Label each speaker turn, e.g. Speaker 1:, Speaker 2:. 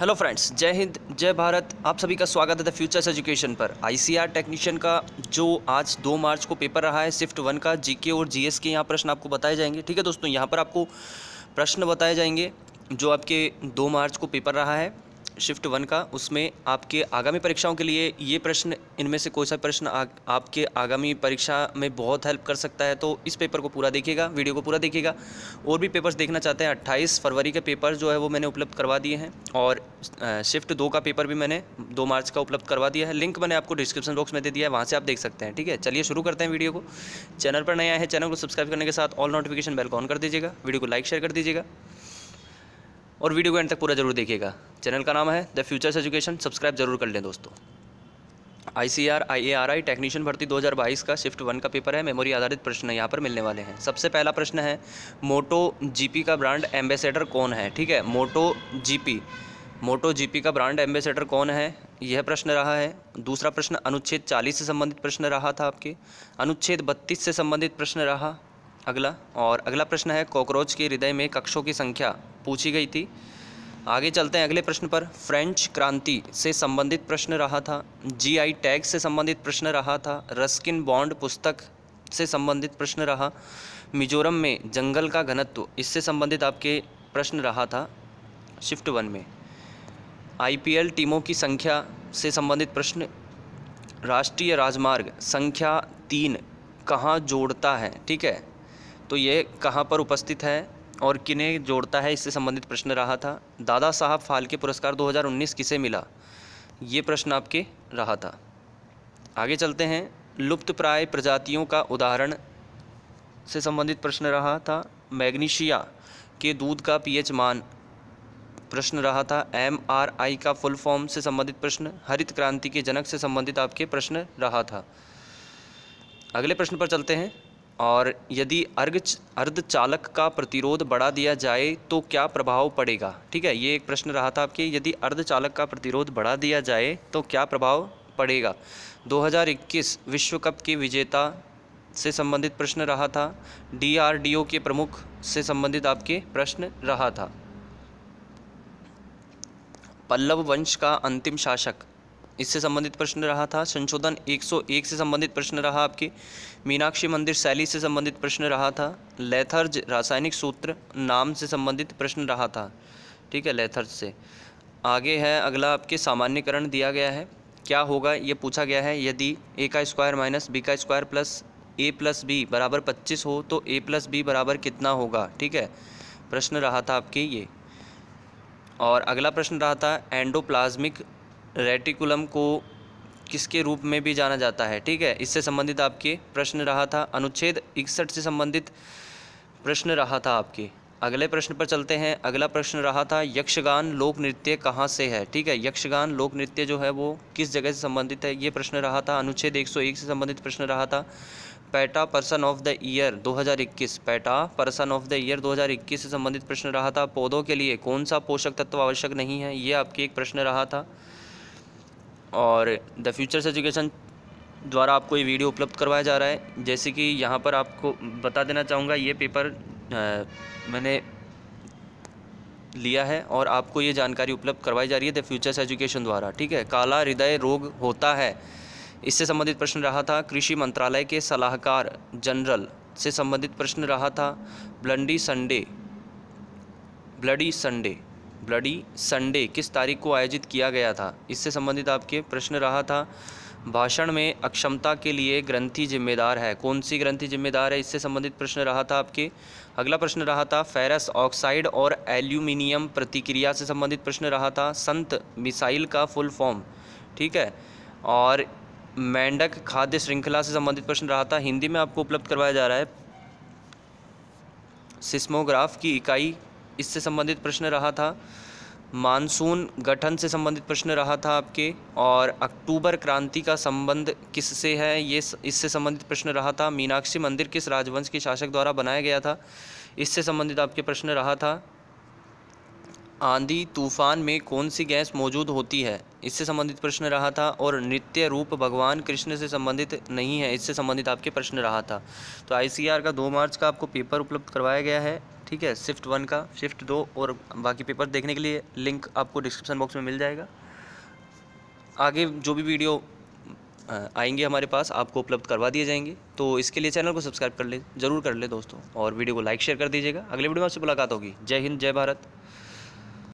Speaker 1: hello friends जय हिंद जय भारत आप सभी का स्वागत है द फ्यूचर्स एजुकेशन पर आईसीआर टेक्नीशियन का जो आज दो मार्च को पेपर रहा है शिफ्ट वन का जीके और जीएस के यहाँ प्रश्न आपको बताए जाएंगे ठीक है दोस्तों यहाँ पर आपको प्रश्न बताए जाएंगे जो आपके दो मार्च को पेपर रहा है शिफ्ट वन का उसमें आपके आगामी परीक्षाओं के लिए ये प्रश्न इनमें से कोई सा प्रश्न आ, आपके आगामी परीक्षा में बहुत हेल्प कर सकता है तो इस पेपर को पूरा देखिएगा वीडियो को पूरा देखिएगा और भी पेपर्स देखना चाहते हैं अट्ठाईस फरवरी के पेपर जो है वो मैंने उपलब्ध करवा दिए हैं और शिफ्ट दो का पेपर भी मैंने दो मार्च का उपलब्ध करवा दिया है लिंक मैंने आपको डिस्क्रिप्शन बॉक्स में दे दिया है वहाँ से आप देख सकते हैं ठीक है चलिए शुरू करते हैं वीडियो को चैनल पर नया है चैनल को सब्सक्राइब करने के साथ ऑल नोटिफिकेशन बेल को ऑन कर दीजिएगा वीडियो को लाइक शेयर कर दीजिएगा और वीडियो को एंड तक पूरा जरूर देखिएगा चैनल का नाम है द फ्यूचर्स एजुकेशन सब्सक्राइब जरूर कर लें दोस्तों I C R I A R I technician भर्ती 2022 का शिफ्ट वन का पेपर है मेमोरी आधारित प्रश्न यहाँ पर मिलने वाले हैं सबसे पहला प्रश्न है मोटो जीपी का ब्रांड एम्बेसडर कौन है ठीक है मोटो जीपी मोटो जीपी का ब्रांड एम्बेसडर कौन है यह प्रश्न रहा है दूसरा प्रश्न अनुच्छेद 40 से संबंधित प्रश्न रहा था आपके अनुच्छेद 32 से संबंधित प्रश्न रहा अगला और अगला प्रश्न है कॉकरोच के हृदय में कक्षों की संख्या पूछी गई थी आगे चलते हैं अगले प्रश्न पर फ्रेंच क्रांति से संबंधित प्रश्न रहा था जीआई टैग से संबंधित प्रश्न रहा था रस्किन बॉन्ड पुस्तक से संबंधित प्रश्न रहा मिजोरम में जंगल का घनत्व इससे संबंधित आपके प्रश्न रहा था शिफ्ट वन में आईपीएल टीमों की संख्या से संबंधित प्रश्न राष्ट्रीय राजमार्ग संख्या तीन कहाँ जोड़ता है ठीक है तो ये कहाँ पर उपस्थित है और किन्हें जोड़ता है इससे संबंधित प्रश्न रहा था दादा साहब फाल्के पुरस्कार 2019 किसे मिला ये प्रश्न आपके रहा था आगे चलते हैं लुप्त प्राय प्रजातियों का उदाहरण से संबंधित प्रश्न रहा था मैग्नीशिया के दूध का पीएच मान प्रश्न रहा था एम आर आई का फुल फॉर्म से संबंधित प्रश्न हरित क्रांति के जनक से संबंधित आपके प्रश्न रहा था अगले प्रश्न पर चलते हैं और यदि अर्घ अर्धचालक का प्रतिरोध बढ़ा दिया जाए तो क्या प्रभाव पड़ेगा ठीक है ये एक प्रश्न रहा था आपके यदि अर्धचालक का प्रतिरोध बढ़ा दिया जाए तो क्या प्रभाव पड़ेगा 2021 विश्व कप के विजेता से संबंधित प्रश्न रहा था डीआरडीओ के प्रमुख से संबंधित आपके प्रश्न रहा था पल्लव वंश का अंतिम शासक इससे संबंधित प्रश्न रहा था संशोधन 101 से संबंधित प्रश्न रहा आपके मीनाक्षी मंदिर शैली से संबंधित प्रश्न रहा था लेथर्ज रासायनिक सूत्र नाम से संबंधित प्रश्न रहा था ठीक है लेथर्ज से आगे है अगला आपके सामान्यकरण दिया गया है क्या होगा ये पूछा गया है यदि ए का स्क्वायर माइनस बी का square plus A plus B बराबर पच्चीस हो तो ए प्लस बी बराबर कितना होगा ठीक है प्रश्न रहा था आपके ये और अगला प्रश्न रहा था एंडोप्लाज्मिक रेटिकुलम को किसके रूप में भी जाना जाता है ठीक है इससे संबंधित आपके प्रश्न रहा था अनुच्छेद इकसठ से संबंधित प्रश्न रहा था आपके अगले प्रश्न पर चलते हैं अगला प्रश्न रहा था यक्षगान लोक नृत्य कहाँ से है ठीक है यक्षगान लोक नृत्य जो है वो किस जगह से संबंधित है ये प्रश्न रहा था अनुच्छेद 101 से संबंधित प्रश्न रहा था PETA person of the year 2021 PETA person of the year 2021 से संबंधित प्रश्न रहा था पौधों के लिए कौन सा पोषक तत्व आवश्यक नहीं है ये आपके एक प्रश्न रहा था और द फ्यूचर्स एजुकेशन द्वारा आपको ये वीडियो उपलब्ध करवाया जा रहा है जैसे कि यहाँ पर आपको बता देना चाहूँगा ये पेपर आ, मैंने लिया है और आपको ये जानकारी उपलब्ध करवाई जा रही है द फ्यूचर्स एजुकेशन द्वारा ठीक है काला हृदय रोग होता है इससे संबंधित प्रश्न रहा था कृषि मंत्रालय के सलाहकार जनरल से संबंधित प्रश्न रहा था bloody Sunday bloody Sunday bloody Sunday किस तारीख को आयोजित किया गया था इससे संबंधित आपके प्रश्न रहा था भाषण में अक्षमता के लिए ग्रंथि जिम्मेदार है कौन सी ग्रंथि जिम्मेदार है इससे संबंधित प्रश्न रहा था आपके अगला प्रश्न रहा था फेरस ऑक्साइड और एल्यूमिनियम प्रतिक्रिया से संबंधित प्रश्न रहा था संत मिसाइल का फुल फॉर्म ठीक है और मेंढक खाद्य श्रृंखला से संबंधित प्रश्न रहा था हिंदी में आपको उपलब्ध करवाया जा रहा है सिस्मोग्राफ की इकाई इससे संबंधित प्रश्न रहा था मानसून गठन से संबंधित प्रश्न रहा था आपके और अक्टूबर क्रांति का संबंध किससे है ये इससे संबंधित प्रश्न रहा था मीनाक्षी मंदिर किस राजवंश के शासक द्वारा बनाया गया था इससे संबंधित आपके प्रश्न रहा था आंधी तूफान में कौन सी गैस मौजूद होती है इससे संबंधित प्रश्न रहा था और नित्य रूप भगवान कृष्ण से संबंधित नहीं है इससे संबंधित आपके प्रश्न रहा था तो आईसीआर का दो मार्च का आपको पेपर उपलब्ध करवाया गया है ठीक है शिफ्ट वन का शिफ्ट दो और बाकी पेपर देखने के लिए लिंक आपको डिस्क्रिप्शन बॉक्स में मिल जाएगा आगे जो भी वीडियो आएंगे हमारे पास आपको उपलब्ध करवा दिए जाएंगे तो इसके लिए चैनल को सब्सक्राइब कर ले ज़रूर कर ले दोस्तों और वीडियो को लाइक शेयर कर दीजिएगा अगले वीडियो में आपसे मुलाकात होगी जय हिंद जय भारत